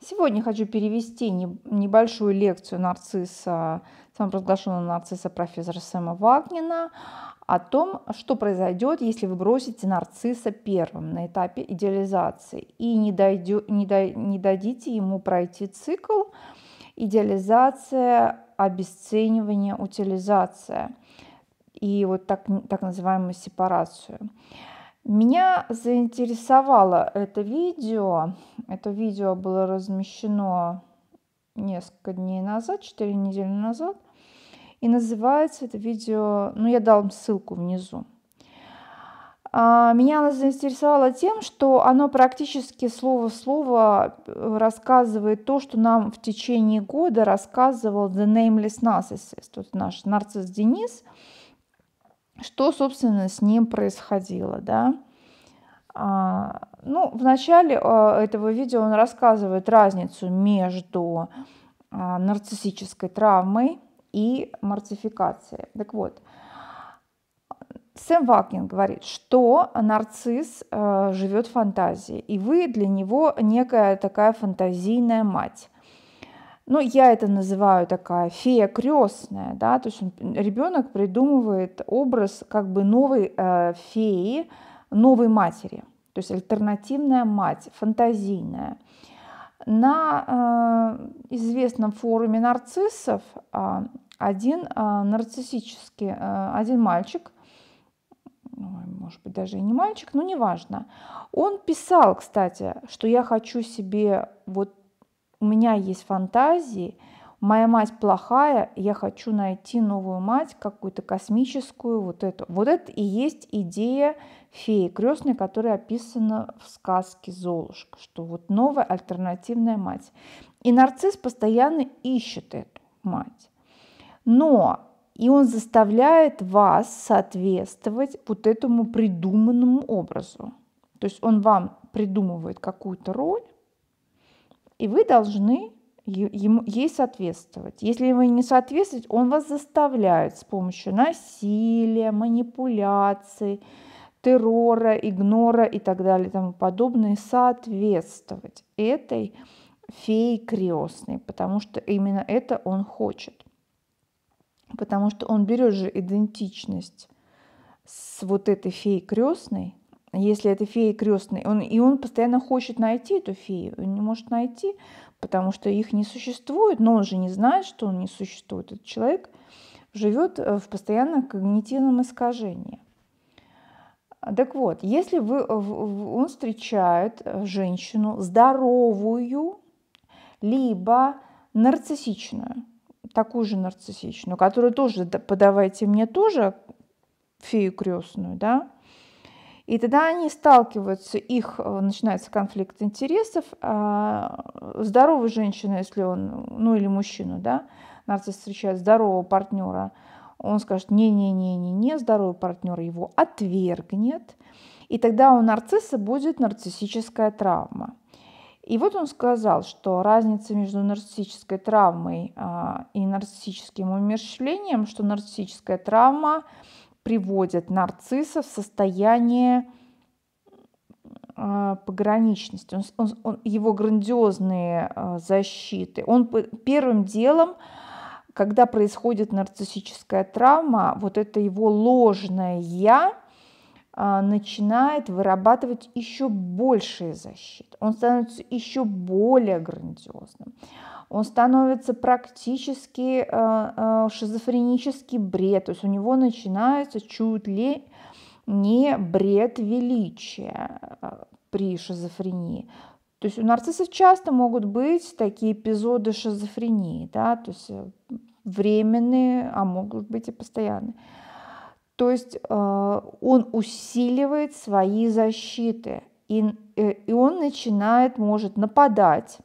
Сегодня хочу перевести небольшую лекцию нарцисса, самопровозглашенного нарцисса профессора Сэма Вагнина о том, что произойдет, если вы бросите нарцисса первым на этапе идеализации и не, дойдё, не, дай, не дадите ему пройти цикл идеализация, обесценивание, утилизация и вот так, так называемую сепарацию. Меня заинтересовало это видео. Это видео было размещено несколько дней назад, 4 недели назад. И называется это видео, ну я дал вам ссылку внизу. А, меня оно заинтересовало тем, что оно практически слово в слово э, рассказывает то, что нам в течение года рассказывал The Nameless Narcissist, тут наш нарцисс Денис. Денис что, собственно, с ним происходило, да. А, ну, в начале а, этого видео он рассказывает разницу между а, нарциссической травмой и морцификацией. Так вот, Сэм Вакин говорит, что нарцисс э, живет фантазией, и вы для него некая такая фантазийная мать. Но ну, я это называю такая фея крестная, да, то есть ребенок придумывает образ как бы новой э, феи, новой матери, то есть альтернативная мать, фантазийная. На э, известном форуме нарциссов э, один э, нарциссический, э, один мальчик, может быть, даже и не мальчик, но неважно, он писал, кстати, что я хочу себе вот у меня есть фантазии, моя мать плохая, я хочу найти новую мать, какую-то космическую, вот эту. Вот это и есть идея феи крестной, которая описана в сказке «Золушка», что вот новая альтернативная мать. И нарцисс постоянно ищет эту мать. Но и он заставляет вас соответствовать вот этому придуманному образу. То есть он вам придумывает какую-то роль, и вы должны ему, ей соответствовать. Если вы не соответствуете, он вас заставляет с помощью насилия, манипуляций, террора, игнора и так далее и тому подобное соответствовать этой феи крестной, потому что именно это он хочет. Потому что он берет же идентичность с вот этой феей крестной, если это фея крестный, он, и он постоянно хочет найти эту фею, он не может найти, потому что их не существует, но он же не знает, что он не существует. Этот человек живет э, в постоянном когнитивном искажении. Так вот, если вы, э, он встречает э, женщину здоровую, либо нарциссичную, такую же нарциссичную, которую тоже подавайте мне тоже фею крестную, да, и тогда они сталкиваются, их э, начинается конфликт интересов. А здоровая женщина, если он, ну или мужчину, да, нарцисс встречает здорового партнера, он скажет, не-не-не-не-не, здоровый партнер его отвергнет. И тогда у нарцисса будет нарциссическая травма. И вот он сказал, что разница между нарциссической травмой а, и нарциссическим умерщвлением, что нарциссическая травма приводят нарцисса в состояние а, пограничности, он, он, он, его грандиозные а, защиты. Он первым делом, когда происходит нарциссическая травма, вот это его ложное я а, начинает вырабатывать еще большие защиты. Он становится еще более грандиозным он становится практически э, э, шизофренический бред, то есть у него начинается чуть ли не бред величия э, при шизофрении. То есть у нарциссов часто могут быть такие эпизоды шизофрении, да, то есть временные, а могут быть и постоянные. То есть э, он усиливает свои защиты, и, э, и он начинает, может нападать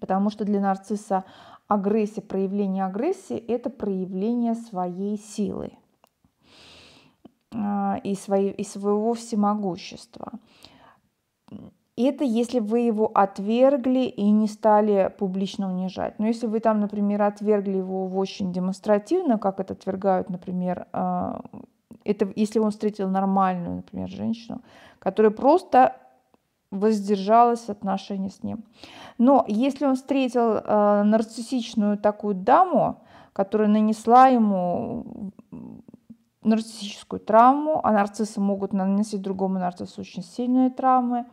Потому что для нарцисса агрессия, проявление агрессии – это проявление своей силы а, и, своей, и своего всемогущества. Это если вы его отвергли и не стали публично унижать. Но если вы там, например, отвергли его очень демонстративно, как это отвергают, например, а, это если он встретил нормальную, например, женщину, которая просто воздержалась от отношений с ним. Но если он встретил э, нарциссичную такую даму, которая нанесла ему нарциссическую травму, а нарциссы могут наносить другому нарциссу очень сильные травмы,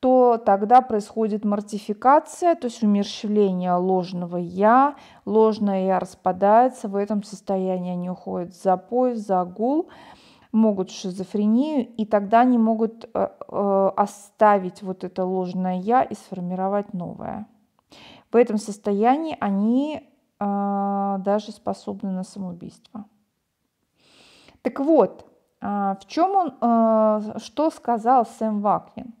то тогда происходит мортификация, то есть умерщвление ложного «я», ложное «я» распадается, в этом состоянии они уходят за запой, за гул, могут шизофрению, и тогда они могут э, э, оставить вот это ложное я и сформировать новое. В этом состоянии они э, даже способны на самоубийство. Так вот, в чем он, что сказал Сэм Вакнин?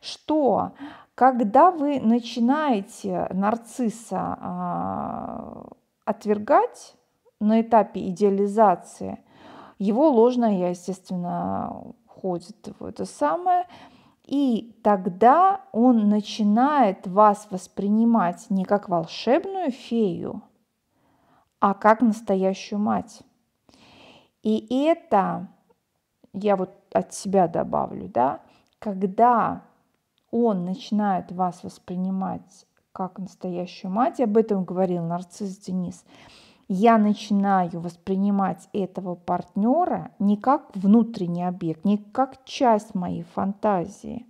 Что когда вы начинаете нарцисса отвергать на этапе идеализации – его ложное я, естественно, ходит, в это самое. И тогда он начинает вас воспринимать не как волшебную фею, а как настоящую мать. И это, я вот от себя добавлю, да, когда он начинает вас воспринимать как настоящую мать, об этом говорил нарцисс Денис, я начинаю воспринимать этого партнера не как внутренний объект, не как часть моей фантазии,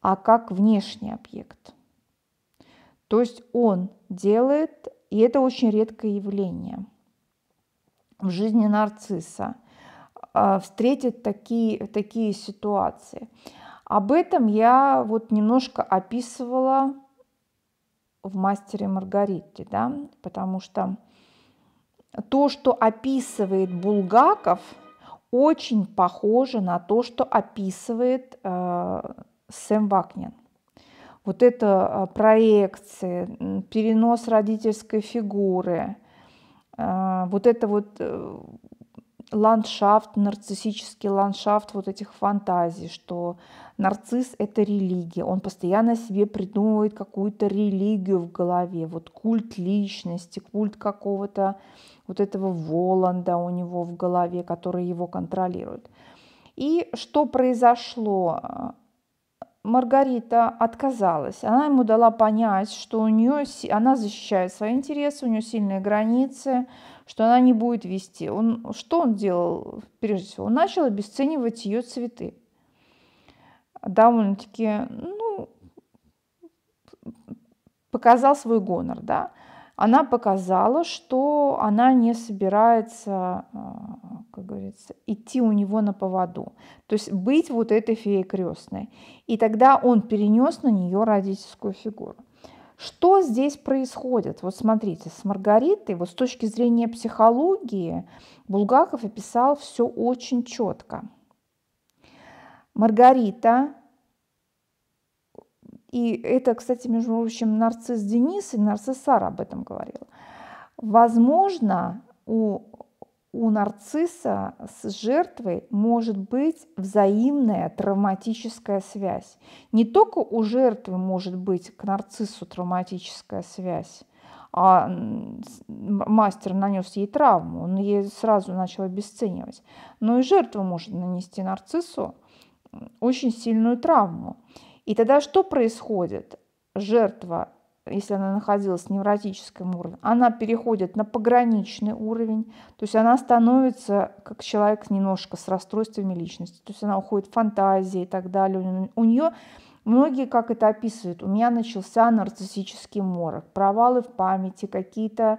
а как внешний объект. То есть он делает, и это очень редкое явление в жизни нарцисса, а, встретить такие, такие ситуации. Об этом я вот немножко описывала в «Мастере Маргарите», да, потому что то, что описывает Булгаков, очень похоже на то, что описывает э, Сэм Вакнин. Вот это э, проекции, перенос родительской фигуры, э, вот это вот э, ландшафт, нарциссический ландшафт вот этих фантазий, что нарцисс — это религия. Он постоянно себе придумывает какую-то религию в голове. Вот культ личности, культ какого-то вот этого Воланда у него в голове, который его контролирует. И что произошло? Маргарита отказалась. Она ему дала понять, что у нее она защищает свои интересы, у нее сильные границы, что она не будет вести. Он, что он делал? Прежде всего, он начал обесценивать ее цветы довольно-таки, ну, показал свой гонор, да. Она показала, что она не собирается, а, как говорится, идти у него на поводу. То есть быть вот этой феей крестной. И тогда он перенес на нее родительскую фигуру. Что здесь происходит? Вот смотрите, с Маргаритой, вот с точки зрения психологии, Булгаков описал все очень четко – Маргарита. И это, кстати, между прочим, нарцисс Денис и нарцисс Сара об этом говорила. Возможно, у, у нарцисса с жертвой может быть взаимная травматическая связь. Не только у жертвы может быть к нарциссу травматическая связь, а мастер нанес ей травму, он ее сразу начал обесценивать. Но и жертва может нанести нарциссу очень сильную травму. И тогда что происходит? Жертва, если она находилась в невротическом уровне, она переходит на пограничный уровень, то есть она становится как человек немножко с расстройствами личности, то есть она уходит в фантазии и так далее. У нее Многие, как это описывают, у меня начался нарциссический морок, провалы в памяти, какие-то э,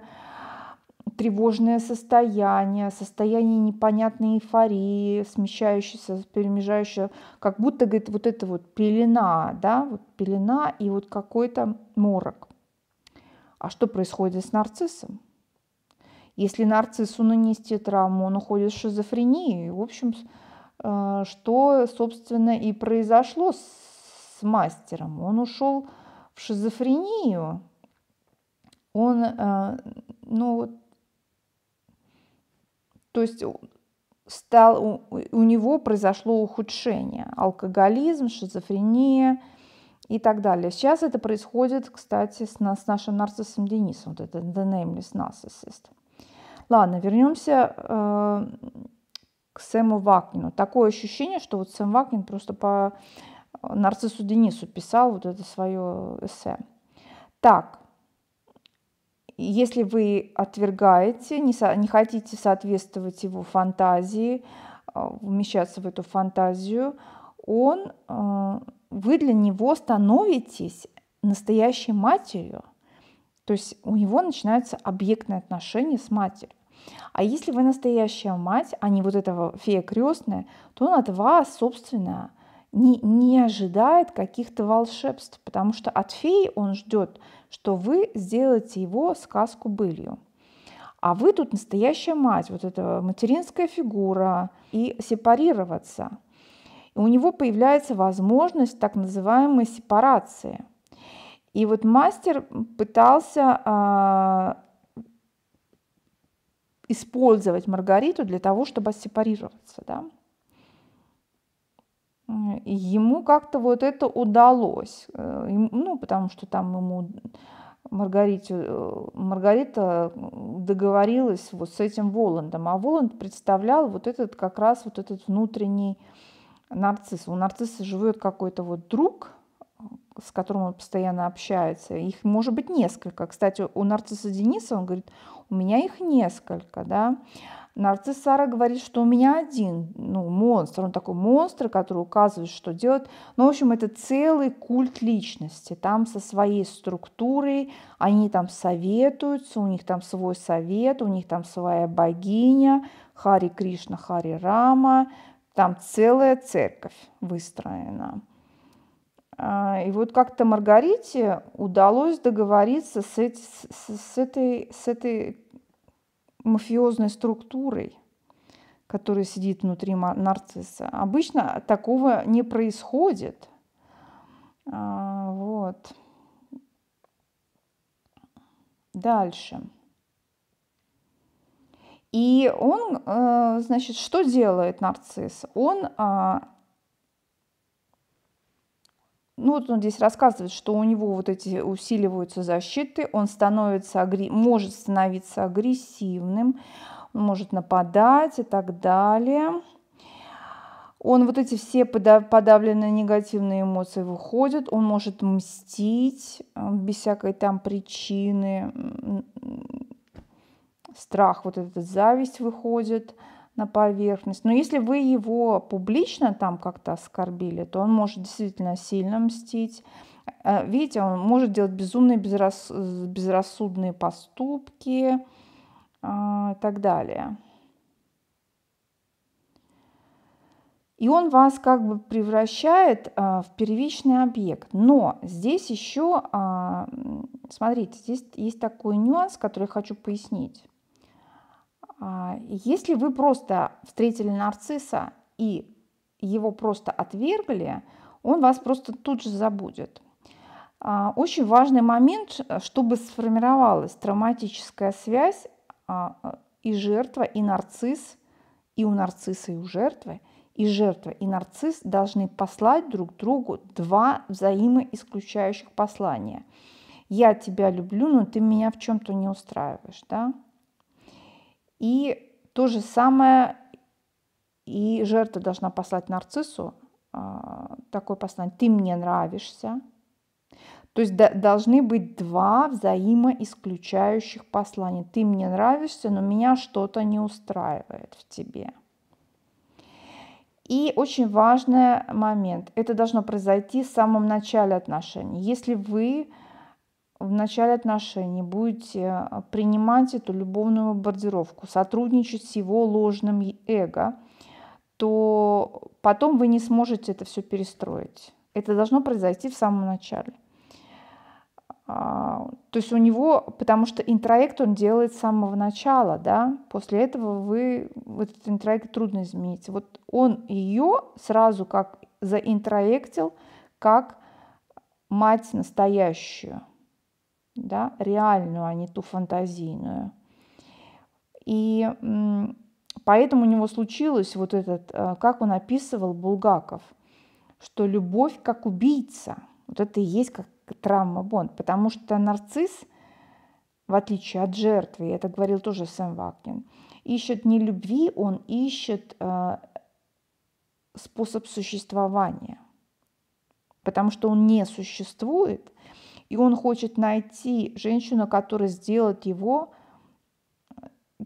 тревожное состояние, состояние непонятной эйфории, смещающееся, перемежающее, как будто, говорит, вот это вот пелена, да, вот пелена и вот какой-то морок. А что происходит с нарциссом? Если нарциссу нанести травму, он уходит в шизофрению. В общем, э, что, собственно, и произошло с мастером. Он ушел в шизофрению. Он, э, ну, вот. То есть стал, у, у него произошло ухудшение. Алкоголизм, шизофрения и так далее. Сейчас это происходит, кстати, с, нас, с нашим нарциссом Денисом. Вот это The Nameless Narcissist. Ладно, вернемся э, к Сэму Вакнину. Такое ощущение, что вот Сэм Вакнин просто по э, нарциссу Денису писал вот это свое эссе. Так, если вы отвергаете, не, со, не хотите соответствовать его фантазии, а, вмещаться в эту фантазию, он, а, вы для него становитесь настоящей матерью. То есть у него начинаются объектные отношения с матерью. А если вы настоящая мать, а не вот этого фея крестная, то он от вас, собственно, не, не ожидает каких-то волшебств, потому что от феи он ждет, что вы сделаете его сказку былью. А вы тут настоящая мать, вот эта материнская фигура, и сепарироваться. И у него появляется возможность так называемой сепарации. И вот мастер пытался э, использовать Маргариту для того, чтобы сепарироваться. Да? ему как-то вот это удалось. Э, ну, потому что там ему Маргарите, э, Маргарита договорилась вот с этим Воландом, а Воланд представлял вот этот как раз вот этот внутренний нарцисс. У нарцисса живет какой-то вот друг, с которым он постоянно общается. Их может быть несколько. Кстати, у нарцисса Дениса, он говорит, у меня их несколько, да. Нарцисс Сара говорит, что у меня один, ну, монстр. Он такой монстр, который указывает, что делать. Ну, в общем, это целый культ личности. Там со своей структурой они там советуются, у них там свой совет, у них там своя богиня, Хари Кришна, Хари Рама. Там целая церковь выстроена. А, и вот как-то Маргарите удалось договориться с, эти, с, с, этой, с этой мафиозной структурой, которая сидит внутри нарцисса. Обычно такого не происходит. А, вот. Дальше. И он, э, значит, что делает нарцисс? Он а, ну вот он здесь рассказывает, что у него вот эти усиливаются защиты, он становится, может становиться агрессивным, он может нападать и так далее. Он вот эти все подавленные негативные эмоции выходят, он может мстить э, без всякой там причины, страх, вот эта зависть выходит – на поверхность. Но если вы его публично там как-то оскорбили, то он может действительно сильно мстить. Э, видите, он может делать безумные, безрас... безрассудные поступки э, и так далее. И он вас как бы превращает а, в первичный объект. Но здесь еще, а, смотрите, здесь есть такой нюанс, который я хочу пояснить. А, если вы просто встретили нарцисса и его просто отвергли, он вас просто тут же забудет. А, очень важный момент, э, чтобы сформировалась травматическая связь а, э, и жертва, и нарцисс, и у нарцисса, и у жертвы, и жертва, и нарцисс должны послать друг другу два взаимоисключающих послания. Я тебя люблю, но ты меня в чем-то не устраиваешь, да? И то же самое и жертва должна послать нарциссу а, такое послание. Ты мне нравишься. То есть да, должны быть два взаимоисключающих послания. Ты мне нравишься, но меня что-то не устраивает в тебе. И очень важный момент. Это должно произойти в самом начале отношений. Если вы в начале отношений будете э, принимать эту любовную бомбардировку, сотрудничать с его ложным эго, то потом вы не сможете это все перестроить. Это должно произойти в самом начале. А, то есть у него, потому что интроект он делает с самого начала, да, после этого вы, этот интроект трудно изменить. Вот он ее сразу как заинтроектил, как мать настоящую, да, реальную, а не ту фантазийную. И поэтому у него случилось вот этот, э, как он описывал Булгаков, что любовь как убийца, вот это и есть как травма Бонд, потому что нарцисс, в отличие от жертвы, это говорил тоже Сэм Вакнин, ищет не любви, он ищет э, способ существования, потому что он не существует – и он хочет найти женщину, которая сделает его э,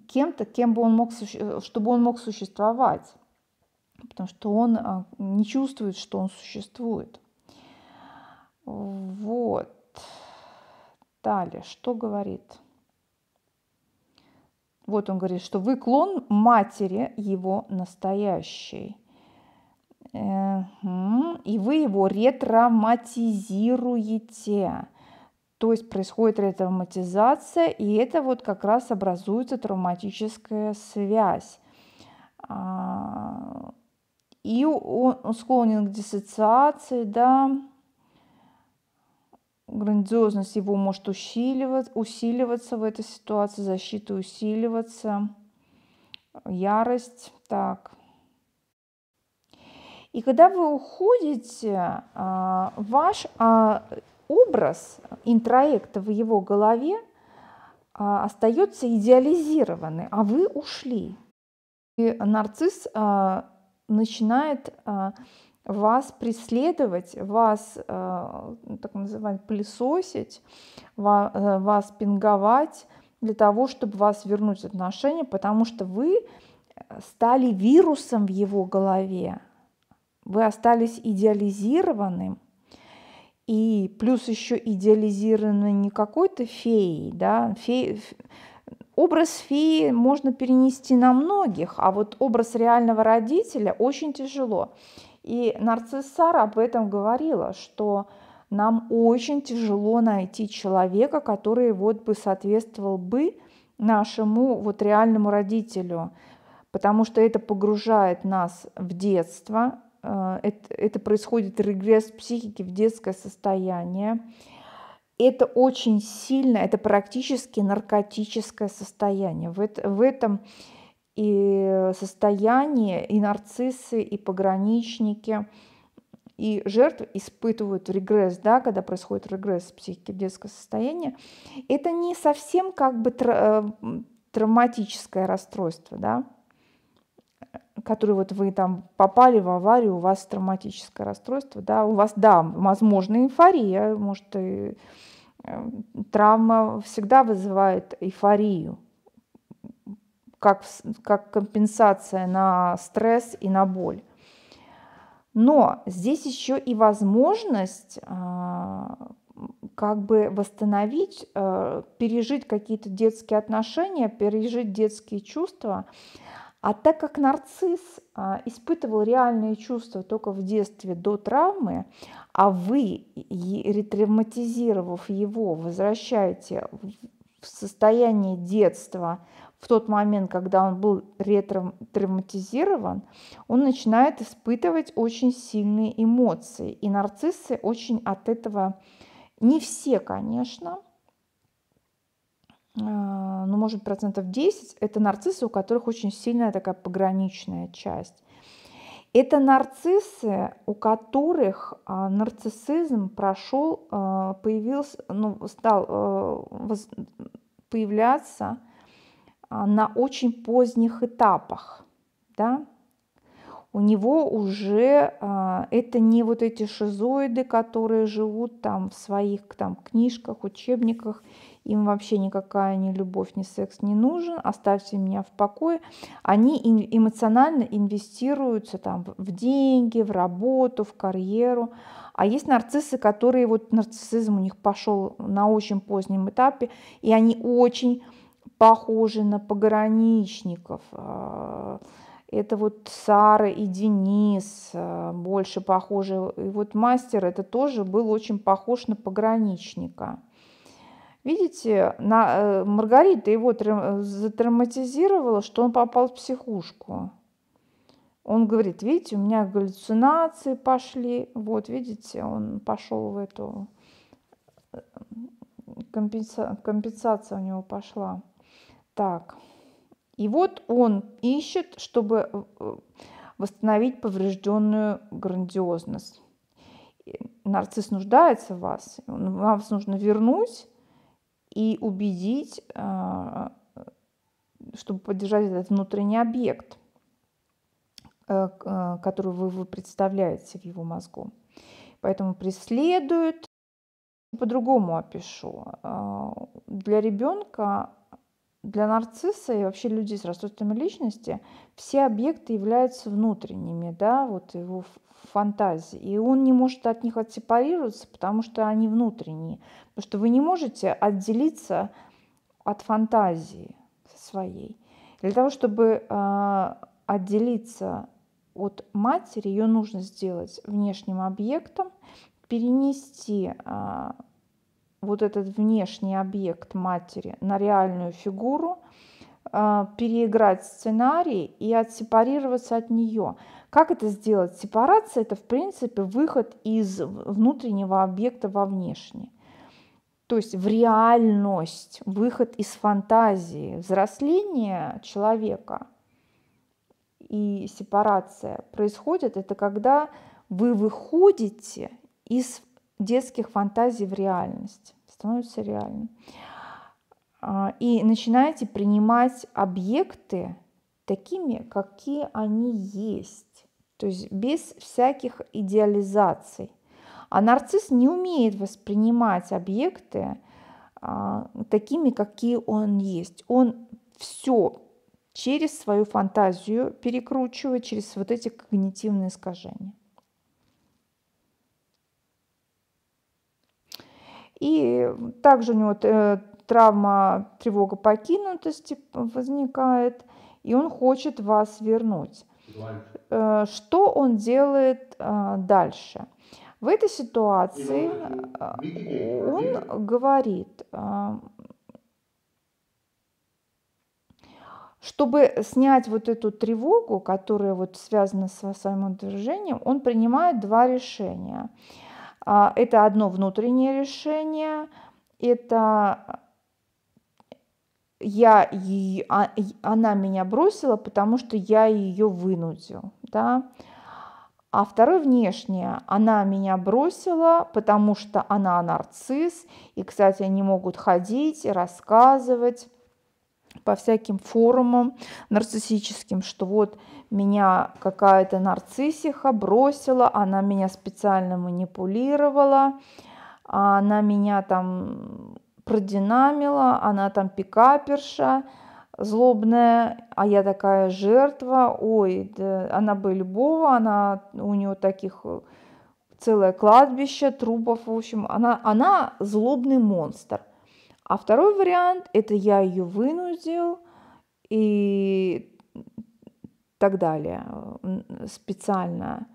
кем-то, кем бы он мог, э, чтобы он мог существовать. Потому что он э, не чувствует, что он существует. Вот. Далее, что говорит? Вот он говорит, что вы клон матери его настоящей. Э-м, и вы его ретравматизируете. То есть происходит ретравматизация, и это вот как раз образуется травматическая связь. А, и он склонен к диссоциации, да, грандиозность его может усиливаться, усиливаться в этой ситуации, защита усиливаться, ярость, так. И когда вы уходите, а, ваш а, образ интроекта в его голове а, остается идеализированный, а вы ушли. И нарцисс а, начинает а, вас преследовать, вас ну, так называемый пылесосить, вас пинговать для того, чтобы вас вернуть в отношения, потому что вы э, стали вирусом в его голове, вы остались идеализированным, и плюс еще идеализированы не какой-то феей, да, фе... образ феи можно перенести на многих, а вот образ реального родителя очень тяжело. И нарцисс Сара об этом говорила, что нам очень тяжело найти человека, который вот бы соответствовал бы нашему вот реальному родителю, потому что это погружает нас в детство, а, это, это происходит регресс психики в детское состояние. Это очень сильно, это практически наркотическое состояние. В, это, в этом и состоянии и нарциссы, и пограничники, и жертвы испытывают регресс, да, когда происходит регресс психики в детское состояние. Это не совсем как бы э, травматическое расстройство, да, который вот вы там попали в аварию, у вас травматическое расстройство, да, у вас, да, возможно, эйфория, может, и, э, травма всегда вызывает эйфорию, как, как компенсация на стресс и на боль. Но здесь еще и возможность а, как бы восстановить, э, пережить какие-то детские отношения, пережить детские чувства, а так как нарцисс а, испытывал реальные чувства только в детстве до травмы, а вы, ретравматизировав его, возвращаете в состояние детства, в тот момент, когда он был ретравматизирован, он начинает испытывать очень сильные эмоции. И нарциссы очень от этого, не все, конечно, а, ну, может, процентов 10, это нарциссы, у которых очень сильная такая пограничная часть. Это нарциссы, у которых а, нарциссизм прошел, а, появился, ну, стал появляться на очень поздних этапах, да, у него уже а, это не вот эти шизоиды, которые живут там в своих там, книжках, учебниках, им вообще никакая ни любовь, ни секс не нужен, оставьте меня в покое. Они эмоционально инвестируются там в деньги, в работу, в карьеру. А есть нарциссы, которые вот нарциссизм у них пошел на очень позднем этапе, и они очень похожи на пограничников а, это вот Сара и Денис, э, больше похожи. И вот мастер это тоже был очень похож на пограничника. Видите, на, э, Маргарита его трам, э, затравматизировала, что он попал в психушку. Он говорит, видите, у меня галлюцинации пошли. Вот, видите, он пошел в эту... Компенса... Компенсация у него пошла. Так. И вот он ищет, чтобы э, восстановить поврежденную грандиозность. Нарцисс нуждается в вас, вам нужно вернуть и убедить, э, чтобы поддержать этот внутренний объект, э, который вы представляете в его мозгу. Поэтому преследует, по-другому опишу. Для ребенка для нарцисса и вообще людей с расстройствами личности все объекты являются внутренними, да, вот его фантазии. И он не может от них отсепарироваться, потому что они внутренние. Потому что вы не можете отделиться от фантазии своей. Для того, чтобы э, отделиться от матери, ее нужно сделать внешним объектом, перенести э, вот этот внешний объект матери на реальную фигуру, а, переиграть сценарий и отсепарироваться от нее. Как это сделать? Сепарация – это, в принципе, выход из внутреннего объекта во внешний. То есть в реальность, выход из фантазии, взросление человека и сепарация происходит, это когда вы выходите из детских фантазий в реальность, становится реальным. А, и начинаете принимать объекты такими, какие они есть, то есть без всяких идеализаций. А нарцисс не умеет воспринимать объекты а, такими, какие он есть. Он все через свою фантазию перекручивает, через вот эти когнитивные искажения. И также у него э, травма, тревога покинутости возникает, и он хочет вас вернуть. Дальше. Э, что он делает а, дальше? В этой ситуации он э, говорит, чтобы снять вот эту тревогу, которая вот связана с своим отвержением, он принимает два решения. А, это одно внутреннее решение, это я а, и она меня бросила, потому что я ее вынудил, да. А второе внешнее, она меня бросила, потому что она нарцисс, и, кстати, они могут ходить рассказывать по всяким форумам нарциссическим, что вот меня какая-то нарциссиха бросила, она меня специально манипулировала, она меня там продинамила, она там пикаперша, злобная, а я такая жертва, ой, да, она бы любого, она, у нее таких э, целое кладбище трупов, в общем, она, она злобный монстр – а второй вариант – это я ее вынудил и так далее, э, специально.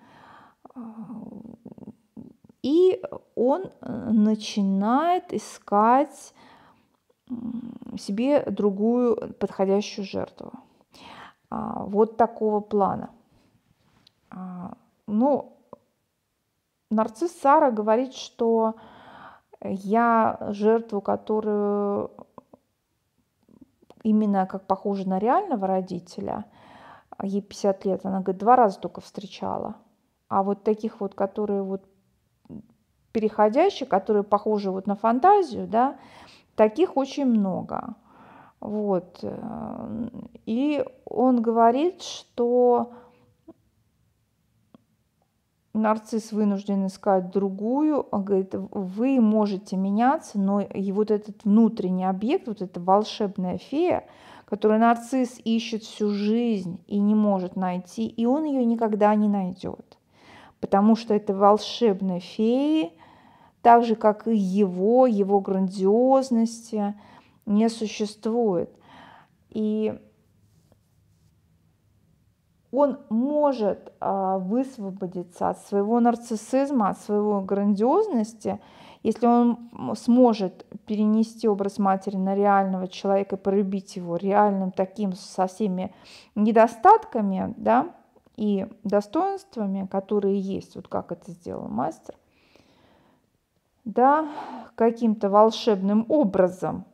И он э, начинает искать себе другую подходящую жертву. А, вот такого плана. А, ну, нарцисс Сара говорит, что я жертву, которую именно как похоже на реального родителя, а ей 50 лет, она говорит, два раза только встречала. А вот таких вот, которые вот переходящие, которые похожи вот на фантазию, да, таких очень много. Вот. И он говорит, что нарцисс вынужден искать другую, он а, говорит, вы можете меняться, но и вот этот внутренний объект, вот эта волшебная фея, которую нарцисс ищет всю жизнь и не может найти, и он ее никогда не найдет, потому что это волшебная фея, так же, как и его, его грандиозности, не существует. И он может а, высвободиться от своего нарциссизма, от своего грандиозности, если он сможет перенести образ матери на реального человека, полюбить его реальным таким со всеми недостатками, да, и достоинствами, которые есть, вот как это сделал мастер, да, каким-то волшебным образом.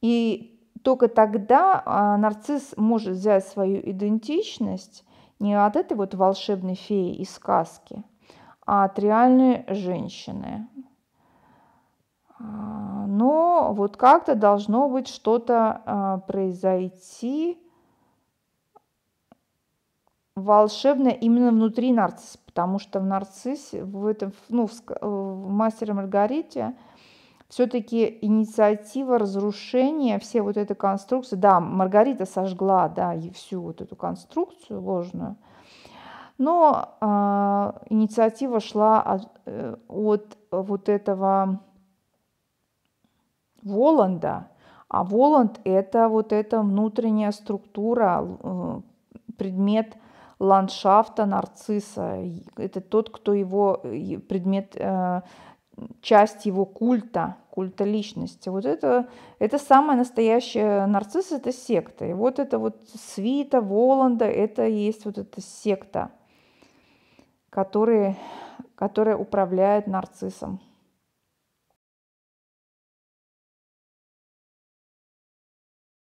И только тогда а, нарцисс может взять свою идентичность не от этой вот волшебной феи из сказки, а от реальной женщины. А, но вот как-то должно быть что-то а, произойти волшебное именно внутри нарцисса, потому что в нарциссе, в этом, ну, в «Мастере Маргарите» все-таки инициатива разрушения, все вот эта конструкция, да, Маргарита сожгла, да, и всю вот эту конструкцию ложную, но э, инициатива шла от, э, от вот этого Воланда, а Воланд это вот эта внутренняя структура, э, предмет ландшафта нарцисса. Это тот, кто его предмет э, часть его культа, культа личности. Вот это, это самая настоящая нарцисс, это секта. И вот это вот свита Воланда, это и есть вот эта секта, которая, которая управляет нарциссом.